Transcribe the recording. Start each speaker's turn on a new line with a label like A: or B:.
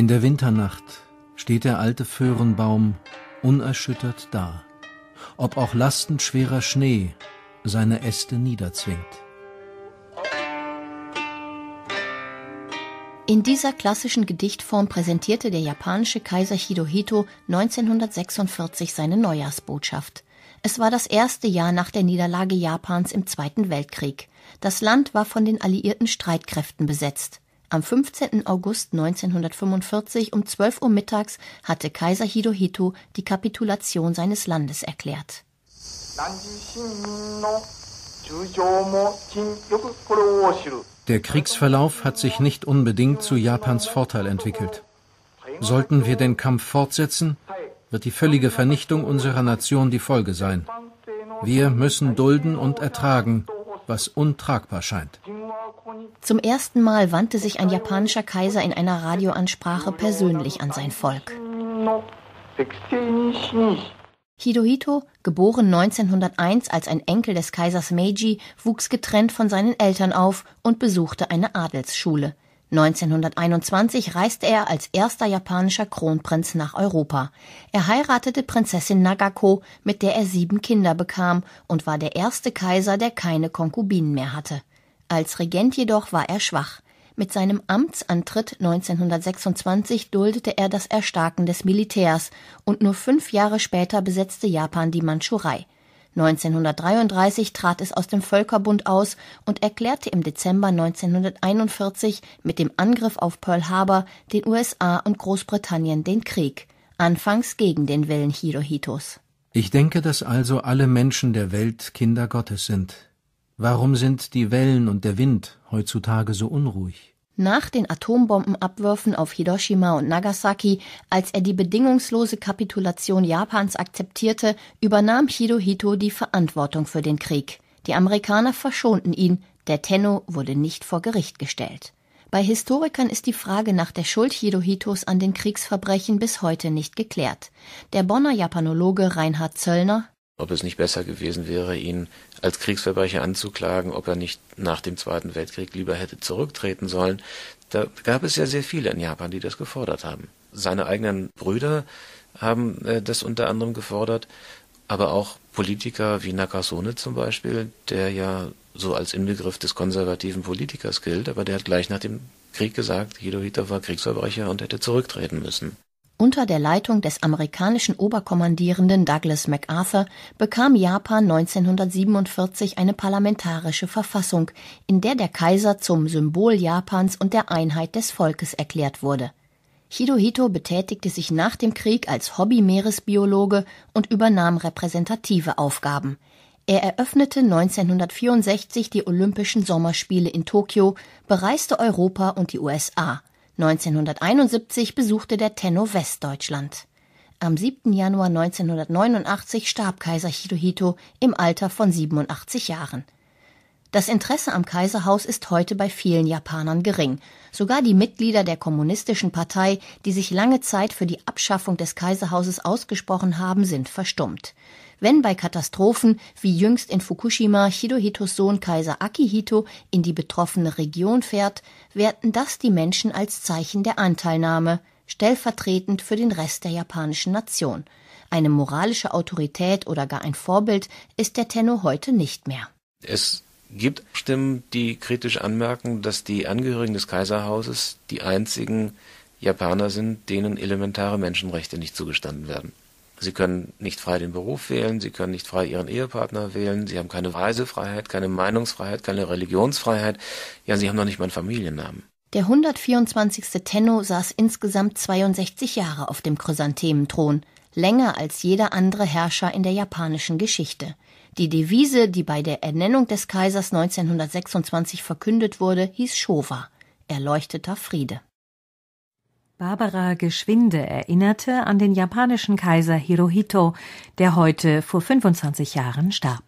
A: In der Winternacht steht der alte Föhrenbaum unerschüttert da, ob auch lastend schwerer Schnee seine Äste niederzwingt.
B: In dieser klassischen Gedichtform präsentierte der japanische Kaiser Hirohito 1946 seine Neujahrsbotschaft. Es war das erste Jahr nach der Niederlage Japans im Zweiten Weltkrieg. Das Land war von den alliierten Streitkräften besetzt. Am 15. August 1945 um 12 Uhr mittags hatte Kaiser Hirohito die Kapitulation seines Landes erklärt.
A: Der Kriegsverlauf hat sich nicht unbedingt zu Japans Vorteil entwickelt. Sollten wir den Kampf fortsetzen, wird die völlige Vernichtung unserer Nation die Folge sein. Wir müssen dulden und ertragen, was untragbar scheint.
B: Zum ersten Mal wandte sich ein japanischer Kaiser in einer Radioansprache persönlich an sein Volk. Hidohito, geboren 1901 als ein Enkel des Kaisers Meiji, wuchs getrennt von seinen Eltern auf und besuchte eine Adelsschule. 1921 reiste er als erster japanischer Kronprinz nach Europa. Er heiratete Prinzessin Nagako, mit der er sieben Kinder bekam, und war der erste Kaiser, der keine Konkubinen mehr hatte. Als Regent jedoch war er schwach. Mit seinem Amtsantritt 1926 duldete er das Erstarken des Militärs und nur fünf Jahre später besetzte Japan die Mandschurei. 1933 trat es aus dem Völkerbund aus und erklärte im Dezember 1941 mit dem Angriff auf Pearl Harbor den USA und Großbritannien den Krieg, anfangs gegen den Willen Hirohitos.
A: Ich denke, dass also alle Menschen der Welt Kinder Gottes sind, Warum sind die Wellen und der Wind heutzutage so unruhig?
B: Nach den Atombombenabwürfen auf Hiroshima und Nagasaki, als er die bedingungslose Kapitulation Japans akzeptierte, übernahm Hirohito die Verantwortung für den Krieg. Die Amerikaner verschonten ihn, der Tenno wurde nicht vor Gericht gestellt. Bei Historikern ist die Frage nach der Schuld Hirohitos an den Kriegsverbrechen bis heute nicht geklärt. Der Bonner Japanologe Reinhard Zöllner
C: ob es nicht besser gewesen wäre, ihn als Kriegsverbrecher anzuklagen, ob er nicht nach dem Zweiten Weltkrieg lieber hätte zurücktreten sollen. Da gab es ja sehr viele in Japan, die das gefordert haben. Seine eigenen Brüder haben äh, das unter anderem gefordert, aber auch Politiker wie Nakasone zum Beispiel, der ja so als Inbegriff des konservativen Politikers gilt, aber der hat gleich nach dem Krieg gesagt, Hirohito war Kriegsverbrecher und hätte zurücktreten müssen.
B: Unter der Leitung des amerikanischen Oberkommandierenden Douglas MacArthur bekam Japan 1947 eine parlamentarische Verfassung, in der der Kaiser zum Symbol Japans und der Einheit des Volkes erklärt wurde. Hirohito betätigte sich nach dem Krieg als Hobby-Meeresbiologe und übernahm repräsentative Aufgaben. Er eröffnete 1964 die Olympischen Sommerspiele in Tokio, bereiste Europa und die USA. 1971 besuchte der Tenno Westdeutschland. Am 7. Januar 1989 starb Kaiser Hirohito im Alter von 87 Jahren. Das Interesse am Kaiserhaus ist heute bei vielen Japanern gering. Sogar die Mitglieder der Kommunistischen Partei, die sich lange Zeit für die Abschaffung des Kaiserhauses ausgesprochen haben, sind verstummt wenn bei Katastrophen wie jüngst in Fukushima Hidohitos Sohn Kaiser Akihito in die betroffene Region fährt, werten das die Menschen als Zeichen der Anteilnahme, stellvertretend für den Rest der japanischen Nation. Eine moralische Autorität oder gar ein Vorbild ist der Tenno heute nicht mehr.
C: Es gibt Stimmen, die kritisch anmerken, dass die Angehörigen des Kaiserhauses die einzigen Japaner sind, denen elementare Menschenrechte nicht zugestanden werden. Sie können nicht frei den Beruf wählen, Sie können nicht frei Ihren Ehepartner wählen, Sie haben keine Reisefreiheit, keine Meinungsfreiheit, keine Religionsfreiheit. Ja, Sie haben noch nicht mal einen Familiennamen.
B: Der 124. Tenno saß insgesamt 62 Jahre auf dem Chrysanthementhron, länger als jeder andere Herrscher in der japanischen Geschichte. Die Devise, die bei der Ernennung des Kaisers 1926 verkündet wurde, hieß Showa, erleuchteter Friede. Barbara Geschwinde erinnerte an den japanischen Kaiser Hirohito, der heute vor 25 Jahren starb.